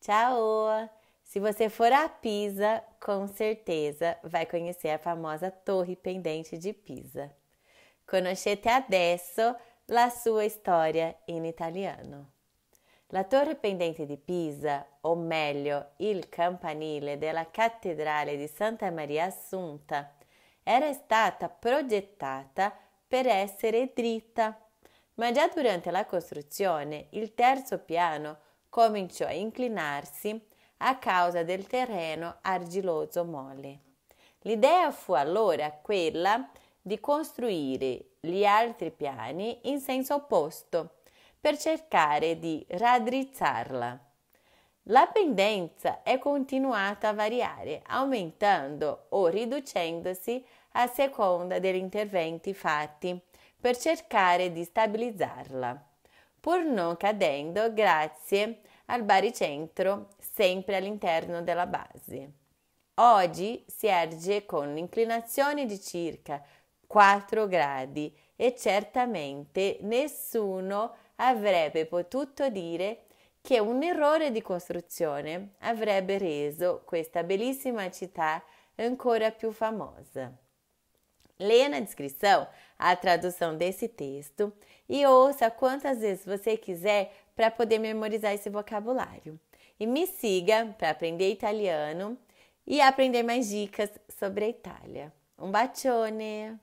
Tchau! Se você for a Pisa, com certeza vai conhecer a famosa Torre Pendente de Pisa. Conoscete adesso la sua história in italiano. La Torre Pendente di Pisa, o meglio il campanile della Cattedrale di Santa Maria Assunta, era stata progettata per essere dritta, ma già durante la costruzione il terzo piano cominciò a inclinarsi a causa del terreno argilloso molle. L'idea fu allora quella di costruire gli altri piani in senso opposto per cercare di raddrizzarla. La pendenza è continuata a variare, aumentando o riducendosi a seconda degli interventi fatti per cercare di stabilizzarla pur non cadendo grazie al baricentro sempre all'interno della base. Oggi si erge con inclinazione di circa 4 gradi e certamente nessuno avrebbe potuto dire che un errore di costruzione avrebbe reso questa bellissima città ancora più famosa. Leia na descrição a tradução desse texto e ouça quantas vezes você quiser para poder memorizar esse vocabulário. E me siga para aprender italiano e aprender mais dicas sobre a Itália. Um bacione!